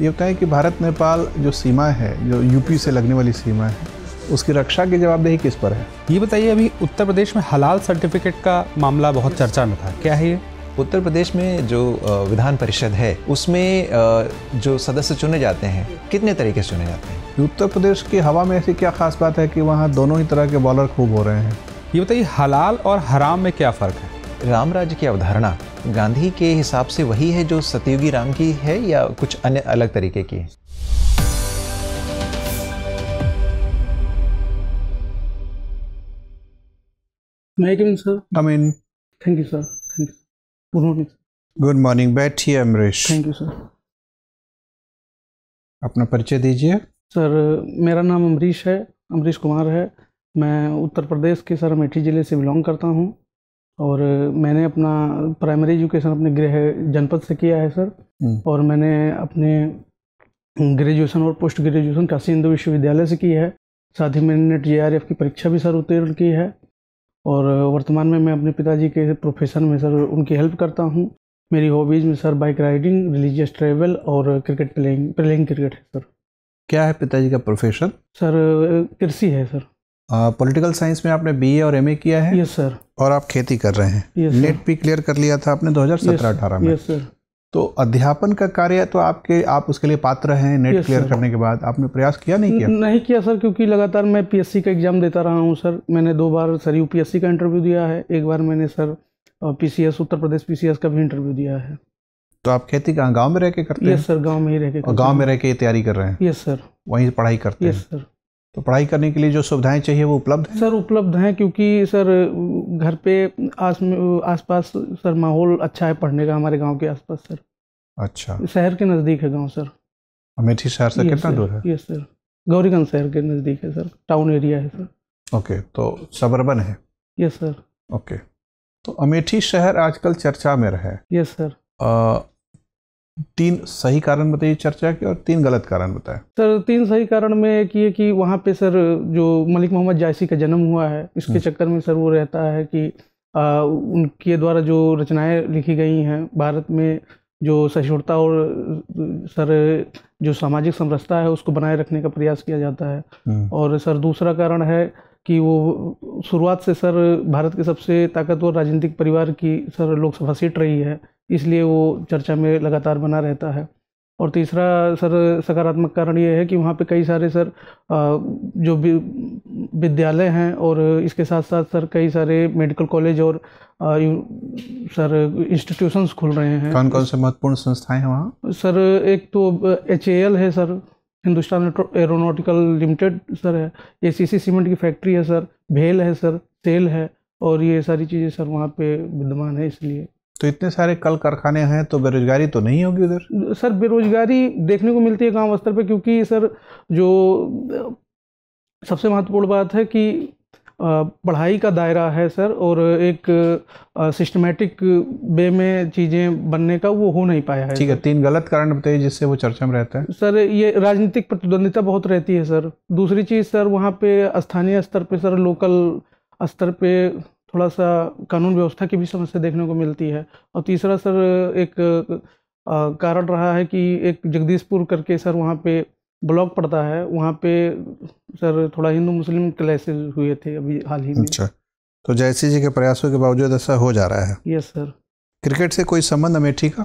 ये कहा है कि भारत नेपाल जो सीमा है जो यूपी से लगने वाली सीमा है उसकी रक्षा की जवाबदेही किस पर है ये बताइए अभी उत्तर प्रदेश में हलाल सर्टिफिकेट का मामला बहुत चर्चा में था क्या है ये उत्तर प्रदेश में जो विधान परिषद है उसमें जो सदस्य चुने जाते हैं कितने तरीके से चुने जाते हैं उत्तर प्रदेश की हवा में ऐसी क्या खास बात है कि वहाँ दोनों ही तरह के बॉलर खूब हो रहे हैं ये बताइए हलाल और हराम में क्या फ़र्क है राम राज्य की अवधारणा गांधी के हिसाब से वही है जो सतयुगी राम की है या कुछ अन्य अलग तरीके की है मैं गुड मॉर्निंग गुड मॉर्निंग बैठिए अमरीश थैंक यू सर अपना परिचय दीजिए सर मेरा नाम अमरीश है अमरीश कुमार है मैं उत्तर प्रदेश के सर अमेठी ज़िले से बिलोंग करता हूँ और मैंने अपना प्राइमरी एजुकेशन अपने गृह जनपद से किया है सर हम्म। और मैंने अपने ग्रेजुएशन और पोस्ट ग्रेजुएशन काशी हिंदू विश्वविद्यालय से की है साथ ही मैंने जे की परीक्षा भी सर उत्तीर्ण की है और वर्तमान में मैं अपने पिताजी के प्रोफेशन में सर उनकी हेल्प करता हूँ मेरी हॉबीज़ में sir bike riding religious travel और क्रिकेट प्लेइंग प्लेइंग क्रिकेट है सर क्या है पिताजी का प्रोफेशन सर कृषि है सर पॉलिटिकल साइंस में आपने बीए और एमए किया है यस सर और आप खेती कर रहे हैं नेट भी क्लियर कर लिया था आपने 2017-18 में यस सर तो अध्यापन का कार्य तो आपके आप उसके लिए पात्र हैं नेट क्लियर करने के बाद आपने प्रयास किया नहीं किया नहीं किया सर क्योंकि लगातार मैं पीएससी का एग्ज़ाम देता रहा हूँ सर मैंने दो बार सर यूपीएससी का इंटरव्यू दिया है एक बार मैंने sir PCS Uttar Pradesh PCS का भी इंटरव्यू दिया है तो आप खेती कहाँ गाँव में रह के करते हैं सर गाँव में ही रह के गाँव में रह के तैयारी कर रहे हैं यस सर वहीं पढ़ाई करते हैं सर तो पढ़ाई करने के लिए जो सुविधाएं चाहिए वो उपलब्ध हैं सर उपलब्ध हैं क्योंकि सर घर पे आस आसपास सर माहौल अच्छा है पढ़ने का हमारे गांव के आसपास सर अच्छा शहर के नज़दीक है गांव सर अमेठी शहर से कितना दूर है यस सर गौरीगंज शहर के नज़दीक है सर टाउन एरिया है सर ओके तो सबरबन है यस सर ओके तो अमेठी शहर आजकल चर्चा में रहे यस सर तीन सही कारण बताइए चर्चा के और तीन गलत कारण बताएं सर तीन सही कारण में एक ये कि वहाँ पे सर जो मलिक मोहम्मद जायसी का जन्म हुआ है इसके हम्म। चक्कर में सर वो रहता है कि आ, उनके द्वारा जो रचनाएं लिखी गई हैं भारत में जो सहिष्णुता और सर जो सामाजिक समरसता है उसको बनाए रखने का प्रयास किया जाता है हम्म। और सर दूसरा कारण है कि वो शुरुआत से सर भारत के सबसे ताकतवर राजनीतिक परिवार की सर लोकसभा सीट रही है इसलिए वो चर्चा में लगातार बना रहता है और तीसरा सर सकारात्मक कारण ये है कि वहाँ पे कई सारे सर जो विद्यालय हैं और इसके साथ साथ सर कई सारे मेडिकल कॉलेज और सर इंस्टीट्यूशंस खुल रहे हैं कौन कौन से महत्वपूर्ण संस्थाएं हैं वहाँ सर एक तो एच है sir Hindustan Aeronautical Limited sir है ए सी सीमेंट की फैक्ट्री है सर भेल है सर तेल है और ये सारी चीज़ें सर वहाँ पे विद्यमान है इसलिए तो इतने सारे कल कारखाने हैं तो बेरोजगारी तो नहीं होगी उधर सर बेरोजगारी देखने को मिलती है गांव स्तर पे क्योंकि सर जो सबसे महत्वपूर्ण बात है कि पढ़ाई का दायरा है सर और एक सिस्टमेटिक वे में चीज़ें बनने का वो हो नहीं पाया है ठीक है तीन गलत कारण बताइए जिससे वो चर्चा में रहता है सर ये राजनीतिक प्रतिद्वंदिता बहुत रहती है सर दूसरी चीज़ सर वहाँ पे स्थानीय स्तर पे सर लोकल स्तर पे थोड़ा सा कानून व्यवस्था की भी समस्या देखने को मिलती है और तीसरा सर एक कारण रहा है कि एक जगदीशपुर करके सर वहाँ पे ब्लॉक पड़ता है वहाँ पे सर थोड़ा हिंदू मुस्लिम क्लैसेज हुए थे अभी हाल ही में अच्छा तो जयसी जी के प्रयासों के बावजूद ऐसा हो जा रहा है यस सर क्रिकेट से कोई संबंध अमेठी का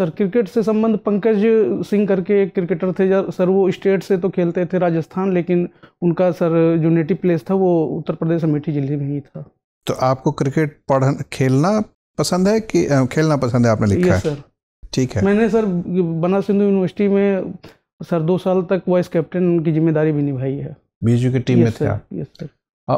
सर क्रिकेट से संबंध पंकज सिंह करके एक क्रिकेटर थे सर वो स्टेट से तो खेलते थे राजस्थान लेकिन उनका सर जो नेटिव प्लेस था वो उत्तर प्रदेश अमेठी जिले में ही था तो आपको क्रिकेट पढ़ खेलना पसंद है कि खेलना पसंद है आपने लिखा है सर ठीक है मैंने सर बनास हिंदू यूनिवर्सिटी में सर दो साल तक वाइस कैप्टन उनकी जिम्मेदारी भी निभाई है बीजू की टीम में थे सर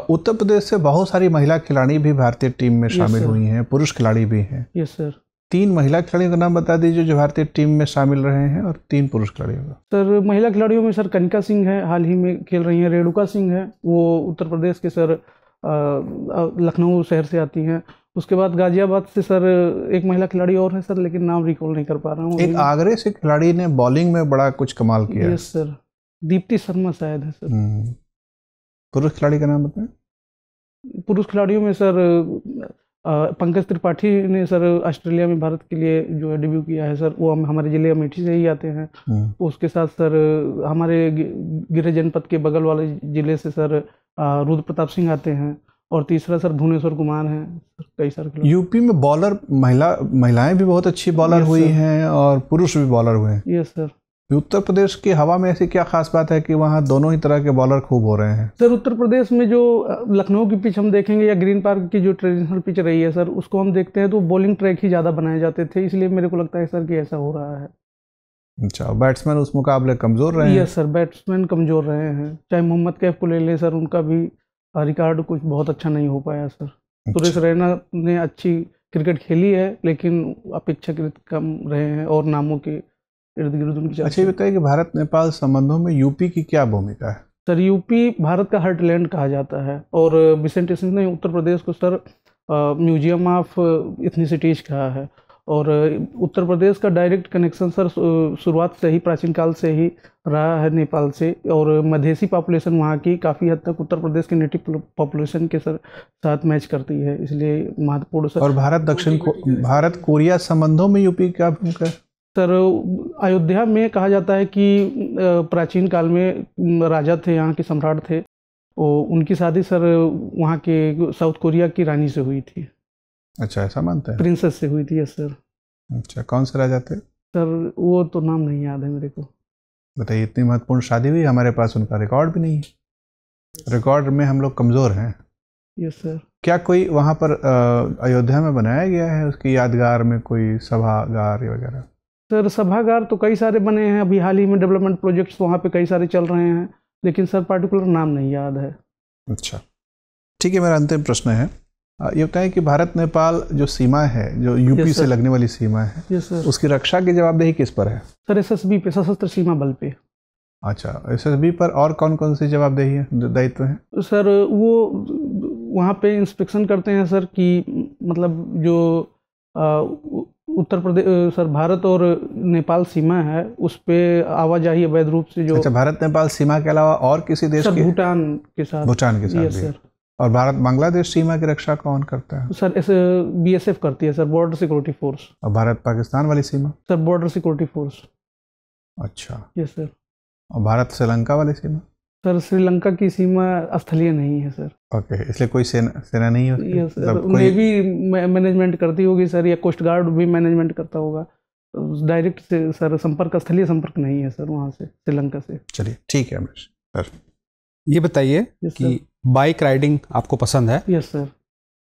उत्तर प्रदेश से बहुत सारी महिला खिलाड़ी भी भारतीय टीम में शामिल हुई हैं पुरुष खिलाड़ी भी हैं यस सर तीन महिला खिलाड़ियों का नाम बता दीजिए जो भारतीय टीम में शामिल रहे हैं और तीन पुरुष खिलाड़ियों का सर महिला खिलाड़ियों में सर कनिका सिंह है हाल ही में खेल रही हैं रेणुका सिंह है वो उत्तर प्रदेश के सर लखनऊ शहर से आती हैं उसके बाद गाजियाबाद से सर एक महिला खिलाड़ी और है सर लेकिन नाम रिकॉल नहीं कर पा रहा हूँ एक आगरे से खिलाड़ी ने बॉलिंग में बड़ा कुछ कमाल किया यस सर दीप्ति शर्मा शायद है सर हम्म। पुरुष खिलाड़ी का नाम बताएं पुरुष खिलाड़ियों में सर पंकज त्रिपाठी ने सर ऑस्ट्रेलिया में भारत के लिए जो है डेब्यू किया है सर वो हम हमारे जिले अमेठी से ही आते हैं हम्म। उसके साथ सर हमारे गिरिजनपद जनपद के बगल वाले जिले से सर रुद्र प्रताप सिंह आते हैं और तीसरा सर भुवनेश्वर कुमार हैं कई सर यूपी में बॉलर महिला महिलाएं भी बहुत अच्छी बॉलर हुई हैं और पुरुष भी बॉलर हुए हैं यस सर उत्तर प्रदेश की हवा में ऐसी क्या खास बात है कि वहाँ दोनों ही तरह के बॉलर खूब हो रहे हैं सर उत्तर प्रदेश में जो लखनऊ की पिच हम देखेंगे या ग्रीन पार्क की जो ट्रेडिशनल पिच रही है सर उसको हम देखते हैं तो बॉलिंग ट्रैक ही ज़्यादा बनाए जाते थे इसलिए मेरे को लगता है सर कि ऐसा हो रहा है अच्छा बैट्समैन उस मुकाबले कमज़ोर रहे हैं यस सर बैट्समैन कमज़ोर रहे हैं चाहे मोहम्मद कैफ को ले लें सर उनका भी रिकॉर्ड कुछ बहुत अच्छा नहीं हो पाया सर अच्छा। सुरेश रैना ने अच्छी क्रिकेट खेली है लेकिन अपेक्षाकृत कम रहे हैं और नामों के इर्द गिर्द उनकी अच्छा ये बताइए कि भारत नेपाल संबंधों में यूपी की क्या भूमिका है सर यूपी भारत का हर्टलैंड कहा जाता है और बिसेंट ने उत्तर प्रदेश को सर म्यूजियम ऑफ इथनीसिटीज कहा है और उत्तर प्रदेश का डायरेक्ट कनेक्शन सर शुरुआत से ही प्राचीन काल से ही रहा है नेपाल से और मधेसी पॉपुलेशन वहाँ की काफ़ी हद तक उत्तर प्रदेश के नेटिव पॉपुलेशन के सर साथ मैच करती है इसलिए महत्वपूर्ण सर और भारत दक्षिण को, भारत कोरिया संबंधों में यूपी क्या भूमिका सर अयोध्या में कहा जाता है कि प्राचीन काल में राजा थे यहाँ के सम्राट थे और उनकी शादी सर वहाँ के साउथ कोरिया की रानी से हुई थी अच्छा ऐसा मानते हैं प्रिंसेस से हुई थी यस सर अच्छा कौन से राजा थे सर वो तो नाम नहीं याद है मेरे को बताइए इतनी महत्वपूर्ण शादी हुई हमारे पास उनका रिकॉर्ड भी नहीं है रिकॉर्ड में हम लोग कमज़ोर हैं यस सर क्या कोई वहाँ पर अयोध्या में बनाया गया है उसकी यादगार में कोई सभागार वगैरह सर सभागार तो कई सारे बने हैं अभी हाल ही में डेवलपमेंट प्रोजेक्ट्स वहाँ पे कई सारे चल रहे हैं लेकिन सर पार्टिकुलर नाम नहीं याद है अच्छा ठीक है मेरा अंतिम प्रश्न है ये है कि भारत नेपाल जो सीमा है जो यूपी से लगने वाली सीमा है उसकी रक्षा की जवाबदेही किस पर है सर एस एस बी पे सशस्त्र सीमा बल पे अच्छा एस एस बी पर और कौन कौन सी जवाबदेही है दायित्व है सर वो वहाँ पे इंस्पेक्शन करते हैं सर कि मतलब जो उत्तर प्रदेश सर भारत और नेपाल सीमा है उस पर आवाजाही अवैध रूप से जो अच्छा भारत नेपाल सीमा के अलावा और किसी देश सर भूटान के साथ भूटान के साथ सर और भारत बांग्लादेश सीमा की रक्षा कौन करता है सर ऐसे बीएसएफ uh, करती है सर बॉर्डर सिक्योरिटी फोर्स और भारत पाकिस्तान वाली सीमा सर बॉर्डर सिक्योरिटी फोर्स अच्छा यस सर और भारत श्रीलंका वाली सीमा सर श्रीलंका की सीमा स्थलीय नहीं है सर ओके इसलिए कोई सेना सेना नहीं है यस सर नेवी मैनेजमेंट करती होगी सर या कोस्ट गार्ड भी मैनेजमेंट करता होगा डायरेक्ट से सर संपर्क स्थलीय संपर्क नहीं है सर वहाँ से श्रीलंका से चलिए ठीक है सर ये बताइए कि बाइक राइडिंग आपको पसंद है यस सर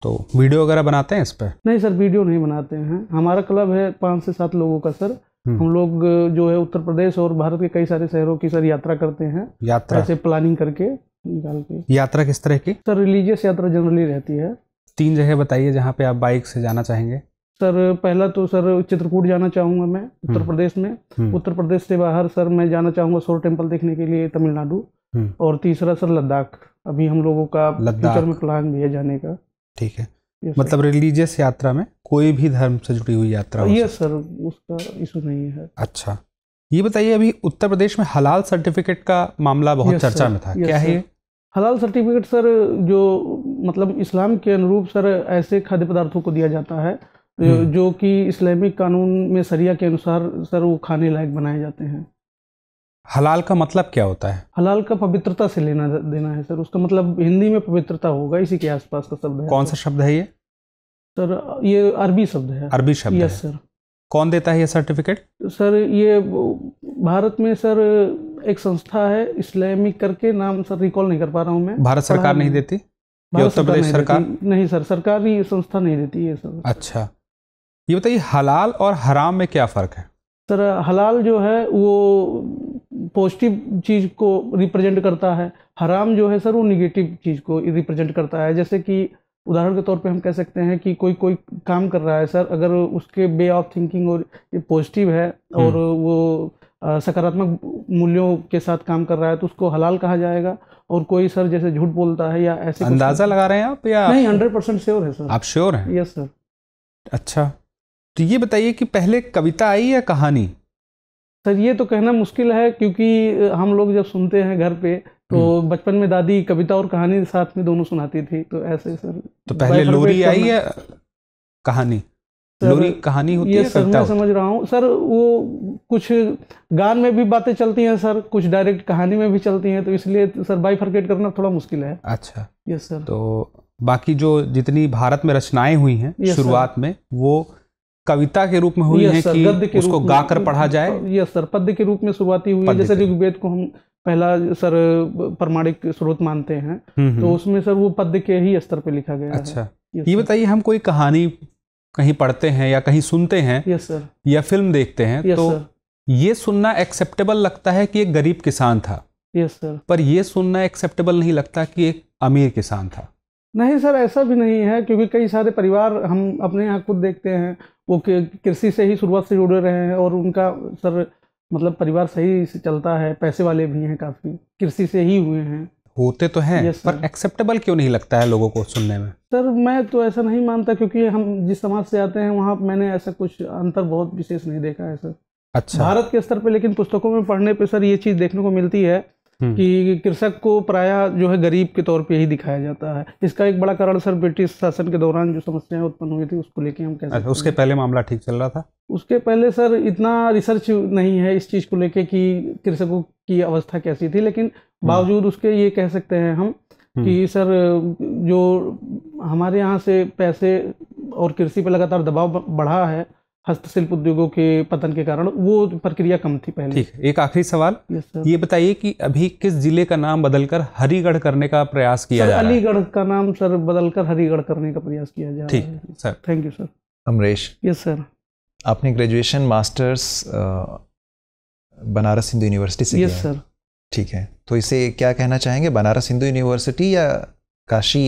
तो वीडियो वगैरह बनाते हैं इस पर नहीं सर वीडियो नहीं बनाते हैं हमारा क्लब है पाँच से सात लोगों का सर हम्म। हम लोग जो है उत्तर प्रदेश और भारत के कई सारे शहरों की सर यात्रा करते हैं यात्रा ऐसे प्लानिंग करके निकाल के यात्रा किस तरह की सर रिलीजियस यात्रा जनरली रहती है तीन जगह बताइए जहाँ पे आप बाइक से जाना चाहेंगे सर पहला तो सर चित्रकूट जाना चाहूँगा मैं उत्तर हम्म। प्रदेश में हम्म। उत्तर प्रदेश से बाहर सर मैं जाना चाहूँगा सोर टेम्पल देखने के लिए तमिलनाडु हम्म। और तीसरा सर लद्दाख अभी हम लोगों का फ्यूचर में प्लान भी है जाने का ठीक है मतलब रिलीजियस यात्रा में कोई भी धर्म से जुड़ी हुई यात्रा ये सर उसका इशू नहीं है अच्छा ये बताइए अभी उत्तर प्रदेश में हलाल सर्टिफिकेट का मामला बहुत चर्चा में था क्या है हलाल सर्टिफिकेट सर जो मतलब इस्लाम के अनुरूप सर ऐसे खाद्य पदार्थों को दिया जाता है हम्म। जो कि इस्लामिक कानून में सरिया के अनुसार सर वो खाने लायक बनाए जाते हैं हलाल का मतलब क्या होता है हलाल का पवित्रता से लेना देना है सर उसका मतलब हिंदी में पवित्रता होगा इसी के आसपास का शब्द है कौन सा शब्द है ये सर ये अरबी शब्द है अरबी शब्द यस सर कौन देता है ये सर्टिफिकेट सर ये भारत में सर एक संस्था है इस्लामिक करके नाम सर रिकॉल नहीं कर पा रहा हूँ मैं भारत सरकार नहीं देती उत्तर प्रदेश सरकार नहीं सर सरकारी संस्था नहीं देती ये सर अच्छा ये बताइए हलाल और हराम में क्या फ़र्क है सर हलाल जो है वो पॉजिटिव चीज़ को रिप्रेजेंट करता है हराम जो है सर वो निगेटिव चीज़ को रिप्रेजेंट करता है जैसे कि उदाहरण के तौर पे हम कह सकते हैं कि कोई कोई काम कर रहा है सर अगर उसके वे ऑफ थिंकिंग और पॉजिटिव है हम्म। और वो सकारात्मक मूल्यों के साथ काम कर रहा है तो उसको हलाल कहा जाएगा और कोई सर जैसे झूठ बोलता है या ऐसे अंदाजा लगा रहे हैं आप या नहीं हंड्रेड परसेंट श्योर है सर आप श्योर हैं यस सर अच्छा तो ये बताइए कि पहले कविता आई या कहानी सर ये तो कहना मुश्किल है क्योंकि हम लोग जब सुनते हैं घर पे तो हम्म। बचपन में दादी कविता और कहानी साथ में दोनों सुनाती थी तो ऐसे सर तो पहले लोरी आई है कहानी सर, लोरी कहानी होती ये है सर मैं समझ रहा हूँ सर वो कुछ गान में भी बातें चलती हैं सर कुछ डायरेक्ट कहानी में भी चलती हैं तो इसलिए सर बाइफर्केट करना थोड़ा मुश्किल है अच्छा यस सर तो बाकी जो जितनी भारत में रचनाएं हुई हैं शुरुआत में वो कविता के रूप में हुई है कि उसको गाकर पढ़ा जाए यह सरपद्य के रूप में शुरुआती हुई है जैसे ऋग्वेद को हम पहला सर प्रमाणिक स्रोत मानते हैं हम्म, तो हम्म। उसमें सर वो पद्य के ही स्तर पे लिखा गया अच्छा ये बताइए हम कोई कहानी कहीं पढ़ते हैं या कहीं सुनते हैं यस सर या फिल्म देखते हैं तो ये सुनना एक्सेप्टेबल लगता है कि एक गरीब किसान था यस सर पर यह सुनना एक्सेप्टेबल नहीं लगता कि एक अमीर किसान था नहीं सर ऐसा भी नहीं है क्योंकि कई सारे परिवार हम अपने यहाँ खुद देखते हैं वो कृषि से ही शुरुआत से जुड़े रहे हैं और उनका सर मतलब परिवार सही से चलता है पैसे वाले भी हैं काफ़ी कृषि से ही हुए हैं होते तो हैं पर एक्सेप्टेबल क्यों नहीं लगता है लोगों को सुनने में सर मैं तो ऐसा नहीं मानता क्योंकि हम जिस समाज से आते हैं वहाँ मैंने ऐसा कुछ अंतर बहुत विशेष नहीं देखा है सर अच्छा भारत के स्तर पर लेकिन पुस्तकों में पढ़ने पर सर ये चीज़ देखने को मिलती है हम्म। कि कृषक को प्राय जो है गरीब के तौर पे ही दिखाया जाता है इसका एक बड़ा कारण सर ब्रिटिश शासन के दौरान जो समस्याएं उत्पन्न हुई थी उसको लेके हम कह सकते अच्छा, उसके पहले मामला ठीक चल रहा था उसके पहले सर इतना रिसर्च नहीं है इस चीज़ को लेके कि कृषकों की अवस्था कैसी थी लेकिन हम्म। बावजूद उसके ये कह सकते हैं हम हम्म। कि सर जो हमारे यहाँ से पैसे और कृषि पर लगातार दबाव बढ़ा है हस्तशिल्प उद्योगों के पतन के कारण वो प्रक्रिया कम थी पहले ठीक एक आखिरी सवाल ये बताइए कि अभी किस जिले का नाम बदलकर हरीगढ़ करने का प्रयास किया जा रहा है अलीगढ़ का नाम सर बदलकर हरीगढ़ करने का प्रयास किया जा रहा है sir thank you sir Amresh yes sir आपने graduation masters Banaras Hindu University से यस सर ठीक है तो इसे क्या कहना चाहेंगे बनारस हिंदू यूनिवर्सिटी या काशी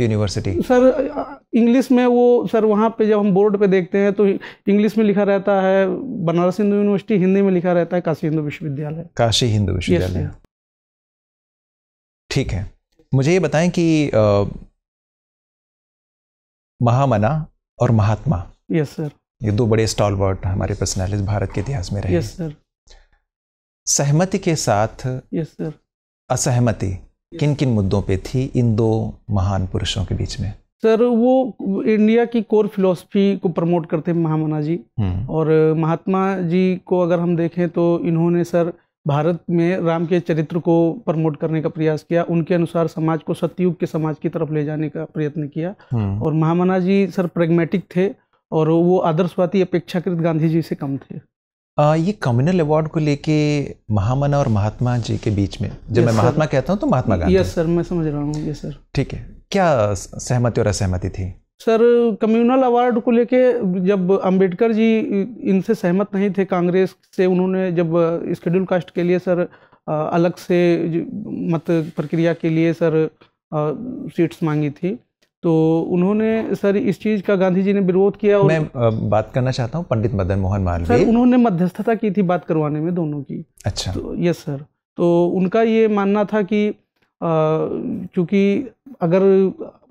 यूनिवर्सिटी सर इंग्लिश में वो सर वहाँ पे जब हम बोर्ड पे देखते हैं तो इंग्लिश में लिखा रहता है बनारस हिंदू यूनिवर्सिटी हिंदी में लिखा रहता है काशी हिंदू विश्वविद्यालय काशी हिंदू विश्वविद्यालय ठीक है मुझे ये बताएं कि महामना और महात्मा यस सर ये दो बड़े स्टॉल वर्ड हमारे पर्सनैलिटी भारत के इतिहास में रहे यस सर सहमति के साथ यस सर असहमति किन किन मुद्दों पे थी इन दो महान पुरुषों के बीच में सर वो इंडिया की कोर फिलोसफी को प्रमोट करते हैं महामना जी हम्म। और महात्मा जी को अगर हम देखें तो इन्होंने सर भारत में राम के चरित्र को प्रमोट करने का प्रयास किया उनके अनुसार समाज को सत्युग के समाज की तरफ ले जाने का प्रयत्न किया हम्म। और महामना जी सर प्रेगमेटिक थे और वो आदर्शवादी अपेक्षाकृत गांधी जी से कम थे आ, ये कम्युनल अवार्ड को लेके महामना और महात्मा जी के बीच में जब मैं महात्मा कहता हूँ तो महात्मा गांधी यस सर मैं समझ रहा हूँ यस सर ठीक है क्या सहमति और असहमति थी सर कम्युनल अवार्ड को लेके जब अंबेडकर जी इनसे सहमत नहीं थे कांग्रेस से उन्होंने जब स्केड्यूल कास्ट के लिए सर अलग से मत प्रक्रिया के लिए सर सीट्स मांगी थी तो उन्होंने सर इस चीज़ का गांधी जी ने विरोध किया और मैं बात करना चाहता हूँ पंडित मदन मोहन मालवीय सर उन्होंने मध्यस्थता की थी बात करवाने में दोनों की अच्छा तो यस सर तो उनका ये मानना था कि क्योंकि अगर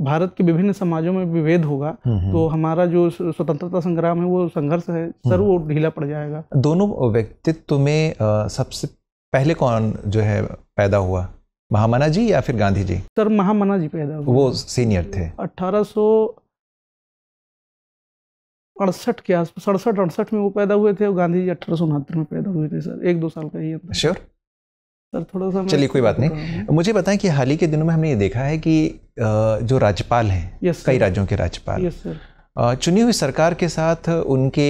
भारत के विभिन्न समाजों में विभेद होगा हम्म, हम्म। तो हमारा जो स्वतंत्रता संग्राम है वो संघर्ष है सर वो ढीला पड़ जाएगा दोनों व्यक्तित्व में सबसे पहले कौन जो है पैदा हुआ महामना जी या फिर गांधी जी सर महामना जी पैदा हुए वो सीनियर थे सो अड़सठ के आसपास सड़सठ अड़सठ में वो पैदा हुए थे और गांधी जी अठारह सौ उनहत्तर में पैदा हुए थे सर एक दो साल का ही अंतर श्योर sure? सर थोड़ा सा चलिए कोई बात नहीं मुझे बताएं कि हाल ही के दिनों में हमने ये देखा है कि जो राज्यपाल हैं yes, कई राज्यों के राज्यपाल yes, चुनी हुई सरकार के साथ उनके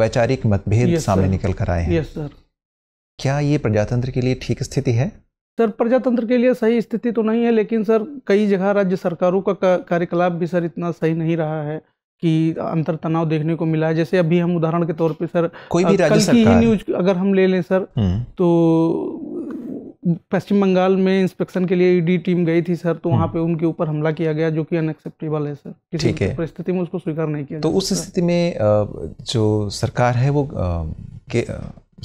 वैचारिक मतभेद yes, सामने निकल कर आए हैं yes, क्या ये प्रजातंत्र के लिए ठीक स्थिति है सर प्रजातंत्र के लिए सही स्थिति तो नहीं है लेकिन सर कई जगह राज्य सरकारों का कार्यकलाप भी सर इतना सही नहीं रहा है कि अंतर तनाव देखने को मिला है जैसे अभी हम उदाहरण के तौर पे सर कोई भी राज्य सरकार न्यूज अगर हम ले लें सर हम्म। तो पश्चिम बंगाल में इंस्पेक्शन के लिए ईडी टीम गई थी सर तो वहाँ हम्म। पे उनके ऊपर हमला किया गया जो कि अनएक्सेप्टेबल है सर ठीक है परिस्थिति में उसको स्वीकार नहीं किया तो उस स्थिति में जो सरकार है वो के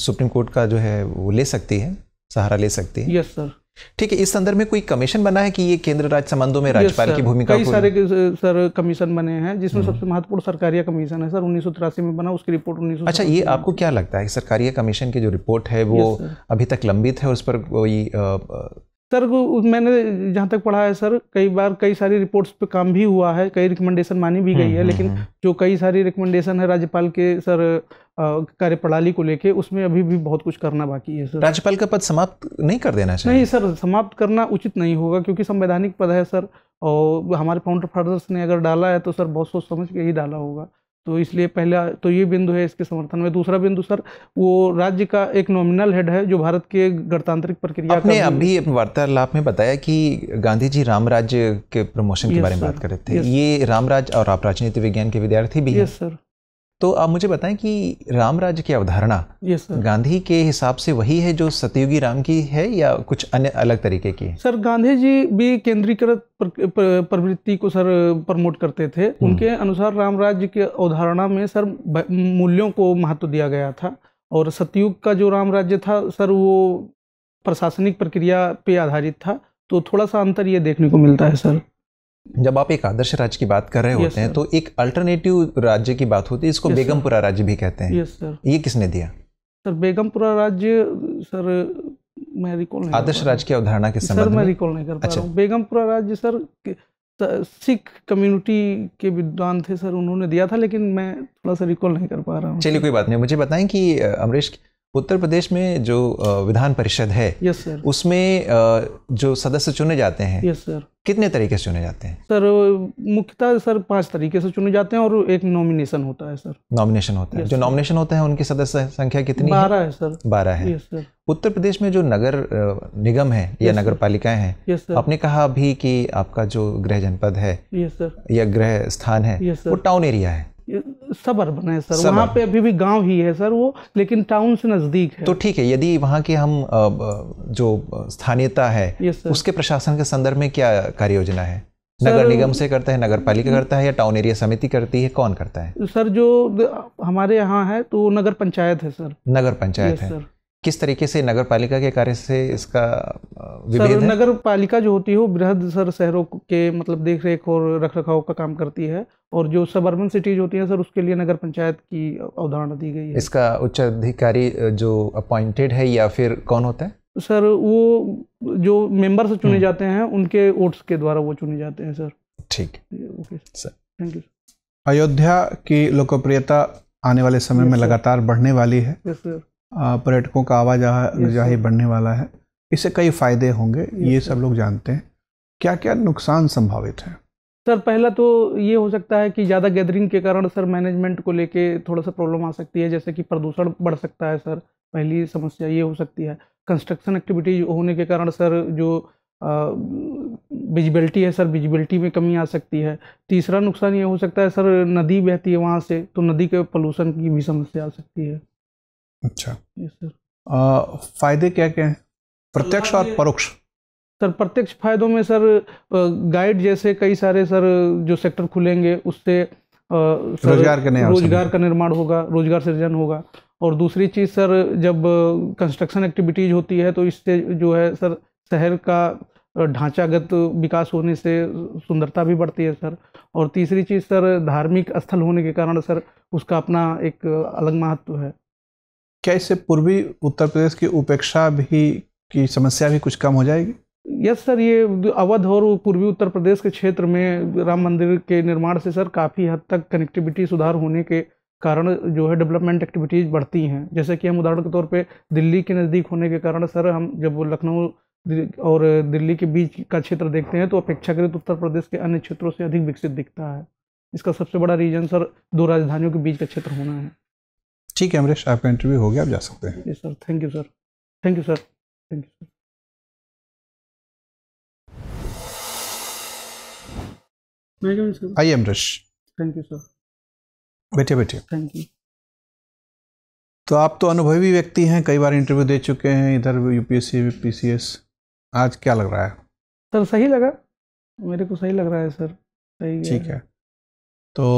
सुप्रीम कोर्ट का जो है वो ले सकती है सहारा ले सकते हैं यस सर ठीक है इस संदर्भ में कोई कमीशन बना है कि ये केंद्र राज्य संबंधों में राज्यपाल की भूमिका कई सारे सर कमीशन बने हैं जिसमें हम्म। सबसे महत्वपूर्ण सरकारी कमीशन है सर उन्नीस में बना उसकी रिपोर्ट उन्नीस अच्छा ये आपको क्या लगता है सरकारी कमीशन की जो रिपोर्ट है वो अभी तक लंबित है उस पर कोई सर मैंने जहाँ तक पढ़ा है सर कई बार कई सारी रिपोर्ट्स पे काम भी हुआ है कई रिकमेंडेशन मानी भी गई है हम्म, लेकिन हम्म, हम्म। जो कई सारी रिकमेंडेशन है राज्यपाल के सर कार्य प्रणाली को लेके उसमें अभी भी बहुत कुछ करना बाकी है सर राज्यपाल का पद समाप्त नहीं कर देना चाहिए नहीं सर समाप्त करना उचित नहीं होगा क्योंकि संवैधानिक पद है सर और हमारे फाउंडर फादर्स ने अगर डाला है तो सर बहुत सोच समझ के ही डाला होगा तो इसलिए पहला तो ये बिंदु है इसके समर्थन में दूसरा बिंदु सर वो राज्य का एक नॉमिनल हेड है जो भारत के गणतांत्रिक प्रक्रिया आपने अभी वार्तालाप में बताया कि गांधी जी राम राज्य के प्रमोशन के बारे में बात कर रहे थे ये राम राज्य और आप राजनीति विज्ञान के विद्यार्थी भी यस सर तो आप मुझे बताएं कि राम राज्य की अवधारणा yes, गांधी के हिसाब से वही है जो सतयुगी राम की है या कुछ अन्य अलग तरीके की है सर गांधी जी भी केंद्रीकृत प्रवृत्ति को सर प्रमोट करते थे हम्म। उनके अनुसार राम राज्य की अवधारणा में सर मूल्यों को महत्व दिया गया था और सतयुग का जो राम राज्य था सर वो प्रशासनिक प्रक्रिया पे आधारित था तो थोड़ा सा अंतर ये देखने को मिलता है सर जब आप एक आदर्श राज्य की बात कर रहे होते yes, हैं तो एक अल्टरनेटिव राज्य की बात होती है इसको yes, बेगमपुरा राज्य भी कहते हैं yes, sir. ये किसने दिया सर बेगमपुरा राज्य सर मैं रिकॉल नहीं आदर्श राज्य की अवधारणा के संबंध में मैं रिकॉल नहीं कर पा अच्छा। रहा हूँ बेगमपुरा राज्य सर सिख कम्युनिटी के विद्वान थे सर उन्होंने दिया था लेकिन मैं थोड़ा सा रिकॉल नहीं कर पा रहा हूँ चलिए कोई बात नहीं मुझे बताएं कि अमरीश उत्तर प्रदेश में जो विधान परिषद है यस सर उसमें जो सदस्य चुने जाते हैं यस सर कितने तरीके से चुने जाते हैं सर मुख्यतः सर पांच तरीके से चुने जाते हैं और एक नॉमिनेशन होता है सर नॉमिनेशन होता है जो नॉमिनेशन होता है उनकी सदस्य संख्या कितनी बारह है? सर बारह है यस सर उत्तर प्रदेश में जो नगर निगम है या नगर पालिकाएं हैं आपने कहा अभी कि आपका जो गृह जनपद है या गृह स्थान है वो टाउन एरिया है सब अर्बन है सर वहाँ पे अभी भी गांव ही है सर वो लेकिन टाउन से नज़दीक है तो ठीक है यदि वहाँ की हम जो स्थानीयता है उसके प्रशासन के संदर्भ में क्या कार्य योजना है नगर निगम से करता है नगर पालिका करता है या टाउन एरिया समिति करती है कौन करता है सर जो हमारे यहाँ है तो नगर पंचायत है सर नगर पंचायत है सर किस तरीके से नगर पालिका के कार्य से इसका सर, है? नगर पालिका जो होती है वो बृहद सर शहरों के मतलब देख रेख और रख रखाव का काम करती है और जो सब अर्बन सिटीज होती हैं सर उसके लिए नगर पंचायत की अवधारणा दी गई है इसका उच्च अधिकारी जो अपॉइंटेड है या फिर कौन होता है सर वो जो मेंबर से चुने हम्म। जाते हैं उनके वोट्स के द्वारा वो चुने जाते हैं सर ठीक okay sir thank you Ayodhya की लोकप्रियता आने वाले समय में लगातार बढ़ने वाली है यस सर पर्यटकों का आवाजाही बढ़ने वाला है इससे कई फायदे होंगे ये सब लोग जानते हैं क्या क्या नुकसान संभावित हैं सर पहला तो ये हो सकता है कि ज़्यादा गैदरिंग के कारण सर मैनेजमेंट को लेके थोड़ा सा प्रॉब्लम आ सकती है जैसे कि प्रदूषण बढ़ सकता है सर पहली समस्या ये हो सकती है कंस्ट्रक्शन एक्टिविटी होने के कारण सर जो विजिबिलिटी है सर विजिबिलिटी में कमी आ सकती है तीसरा नुकसान ये हो सकता है सर नदी बहती है वहाँ से तो नदी के पोलूषण की भी समस्या आ सकती है अच्छा आ, फायदे क्या क्या हैं प्रत्यक्ष और परोक्ष सर प्रत्यक्ष फायदों में सर गाइड जैसे कई सारे सर जो सेक्टर खुलेंगे उससे रोजगार का रोजगार का निर्माण होगा रोजगार सृजन होगा और दूसरी चीज़ सर जब कंस्ट्रक्शन एक्टिविटीज होती है तो इससे जो है सर शहर का ढांचागत विकास होने से सुंदरता भी बढ़ती है सर और तीसरी चीज़ सर धार्मिक स्थल होने के कारण सर उसका अपना एक अलग महत्व है क्या इससे पूर्वी उत्तर प्रदेश की उपेक्षा भी की समस्या भी कुछ कम हो जाएगी यस सर ये अवध और पूर्वी उत्तर प्रदेश के क्षेत्र में राम मंदिर के निर्माण से सर काफ़ी हद तक कनेक्टिविटी सुधार होने के कारण जो है डेवलपमेंट एक्टिविटीज़ बढ़ती हैं जैसे कि हम उदाहरण के तौर पे दिल्ली के नज़दीक होने के कारण सर हम जब लखनऊ और दिल्ली के बीच का क्षेत्र देखते हैं तो अपेक्षाकृत उत्तर प्रदेश के अन्य क्षेत्रों से अधिक विकसित दिखता है इसका सबसे बड़ा रीजन सर दो राजधानियों के बीच का क्षेत्र होना है ठीक है अमरीश आपका इंटरव्यू हो गया आप जा सकते हैं जी sir thank you sir thank you sir thank you sir आइए अमरीश थैंक यू सर बैठे बैठे थैंक यू तो आप तो अनुभवी व्यक्ति हैं कई बार इंटरव्यू दे चुके हैं इधर यूपीएससी पीसीएस आज क्या लग रहा है सर सही लगा मेरे को सही लग रहा है सर सही ठीक है तो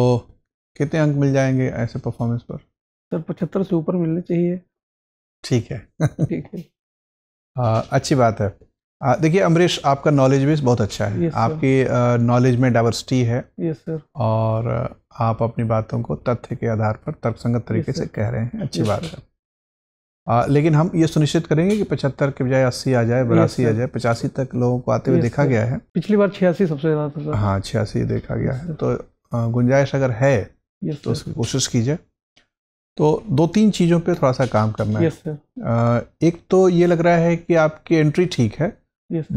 कितने अंक मिल जाएंगे ऐसे परफॉर्मेंस पर सर पचहत्तर से ऊपर मिलने चाहिए ठीक है ठीक है आ, हाँ, अच्छी बात है देखिए अमरीश आपका नॉलेज बेस बहुत अच्छा है आपकी नॉलेज में डाइवर्सिटी है यस सर और आप अपनी बातों को तथ्य के आधार पर तर्कसंगत तरीके से कह रहे हैं अच्छी बात है आ, लेकिन हम ये सुनिश्चित करेंगे कि पचहत्तर के बजाय अस्सी आ जाए बयासी आ जाए पचासी तक लोगों को आते हुए देखा गया है पिछली बार छियासी सबसे ज़्यादा हाँ छियासी देखा गया है तो गुंजाइश अगर है तो उसकी कोशिश कीजिए तो दो तीन चीज़ों पे थोड़ा सा काम करना है सर एक तो ये लग रहा है कि आपकी एंट्री ठीक है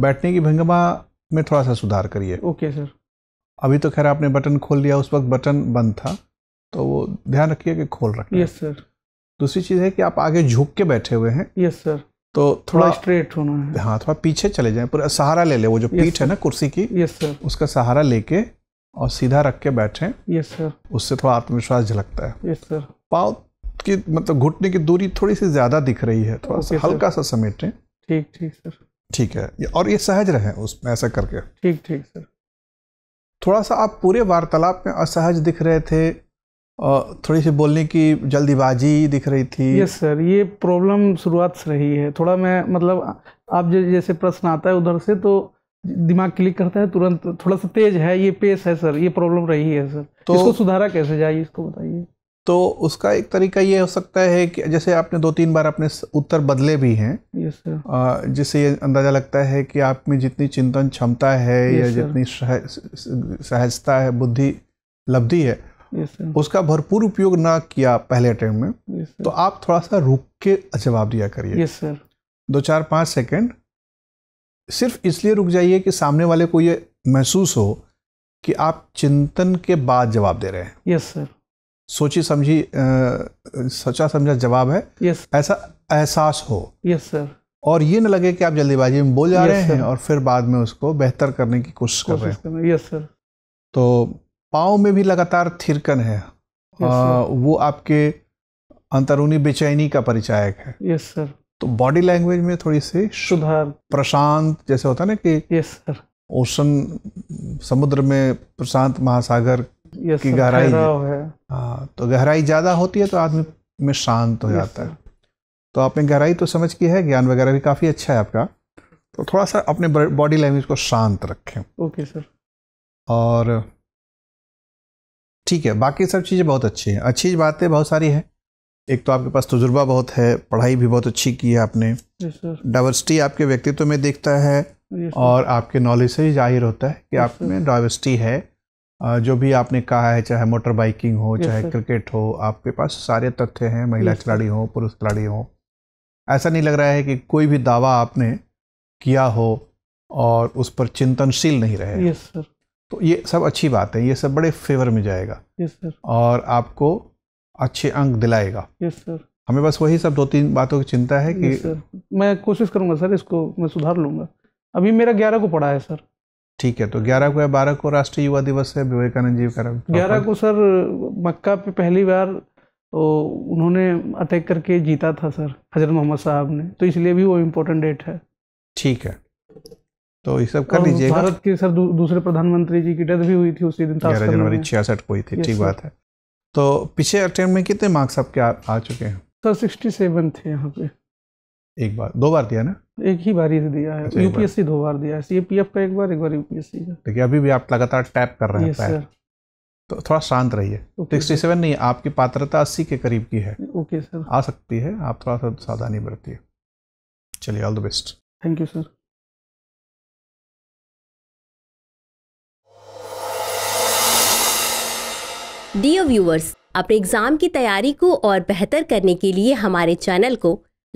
बैठने की भंगमा में थोड़ा सा सुधार करिए ओके सर अभी तो खैर आपने बटन खोल लिया उस वक्त बटन बंद था तो वो ध्यान रखिए कि खोल रखिए यस सर दूसरी चीज़ है कि आप आगे झुक के बैठे हुए हैं यस सर तो थोड़ा स्ट्रेट होना है हाँ थोड़ा पीछे चले जाएं पूरा सहारा ले ले वो जो पीठ है ना कुर्सी की यस सर उसका सहारा लेके और सीधा रख के बैठे यस सर उससे थोड़ा आत्मविश्वास झलकता है यस सर पाँव की मतलब घुटने की दूरी थोड़ी सी ज़्यादा दिख रही है थोड़ा सा हल्का सा समेटें ठीक ठीक सर ठीक है और ये सहज रहे उसमें ऐसा करके ठीक ठीक सर थोड़ा सा आप पूरे वार्तालाप में असहज दिख रहे थे और थोड़ी सी बोलने की जल्दीबाजी दिख रही थी यस सर ये प्रॉब्लम शुरुआत से रही है थोड़ा मैं मतलब आप जैसे प्रश्न आता है उधर से तो दिमाग क्लिक करता है तुरंत थोड़ा सा तेज है ये पेस है सर ये प्रॉब्लम रही है सर तो इसको सुधारा कैसे जाए इसको बताइए तो उसका एक तरीका ये हो सकता है कि जैसे आपने दो तीन बार अपने उत्तर बदले भी हैं जिससे ये अंदाज़ा लगता है कि आप में जितनी चिंतन क्षमता है या जितनी सहजता है बुद्धि लब्धि है उसका भरपूर उपयोग ना किया पहले अटैम्प में तो आप थोड़ा सा रुक के जवाब दिया करिए दो चार पाँच सेकेंड सिर्फ इसलिए रुक जाइए कि सामने वाले को ये महसूस हो कि आप चिंतन के बाद जवाब दे रहे हैं यस सर सोची समझी सचा समझा जवाब है yes. ऐसा एहसास हो यस yes, सर और ये ना लगे कि आप जल्दीबाजी में बोल जा yes, रहे हैं और फिर बाद में उसको बेहतर करने की कोशिश कर रहे हैं यस सर तो पाँव में भी लगातार थिरकन है yes, आ, वो आपके अंतरूनी बेचैनी का परिचायक है यस सर तो बॉडी लैंग्वेज में थोड़ी सी सुधार प्रशांत जैसे होता है ना कि यस सर ओशन समुद्र में प्रशांत महासागर की गहराई हाँ तो गहराई ज़्यादा होती है तो आदमी में शांत हो जाता है तो आपने गहराई तो समझ की है ज्ञान वगैरह भी काफ़ी अच्छा है आपका तो थोड़ा सा अपने बॉडी लैंग्वेज को शांत रखें ओके सर और ठीक है बाकी सब चीज़ें बहुत अच्छी हैं अच्छी बातें बहुत सारी हैं एक तो आपके पास तजुर्बा बहुत है पढ़ाई भी बहुत अच्छी की है आपने डाइवर्सिटी आपके व्यक्तित्व में देखता है और आपके नॉलेज से ही जाहिर होता है कि आप में डाइवर्सिटी है जो भी आपने कहा है चाहे मोटर बाइकिंग हो चाहे क्रिकेट हो आपके पास सारे तथ्य हैं महिला खिलाड़ी हो पुरुष खिलाड़ी हो ऐसा नहीं लग रहा है कि कोई भी दावा आपने किया हो और उस पर चिंतनशील नहीं रहे यस सर तो ये सब अच्छी बात है ये सब बड़े फेवर में जाएगा यस सर और आपको अच्छे अंक दिलाएगा यस सर हमें बस वही सब दो तीन बातों की चिंता है कि सर मैं कोशिश करूँगा सर इसको मैं सुधार लूँगा अभी मेरा ग्यारह को पढ़ा है सर ठीक है तो 11 को या 12 को राष्ट्रीय युवा दिवस है विवेकानंद जी का ग्यारह को सर मक्का पे पहली बार तो उन्होंने अटैक करके जीता था सर हजरत मोहम्मद साहब ने तो इसलिए भी वो इम्पोर्टेंट डेट है ठीक है तो ये सब कर लीजिए भारत के सर दू, दूसरे प्रधानमंत्री जी की डेथ भी हुई थी उसी दिन ग्यारह जनवरी छियासठ को ही थी ठीक बात है तो पिछले अटैम्प में कितने मार्क्स आपके आ, आ चुके हैं सर सिक्सटी सेवन थे यहाँ पे एक बार दो बार दिया ना एक ही बार से दिया है यूपीएससी अच्छा, दो बार दिया है सीएपीएफ का एक बार एक बार यूपीएससी का देखिए अभी भी आप लगातार टैप कर रहे हैं सर तो थोड़ा शांत रहिए सिक्सटी सेवन नहीं आपकी पात्रता अस्सी के करीब की है ओके सर आ सकती है आप थोड़ा सा सावधानी बरतिए चलिए all the best thank you sir dear viewers अपने एग्जाम की तैयारी को और बेहतर करने के लिए हमारे चैनल को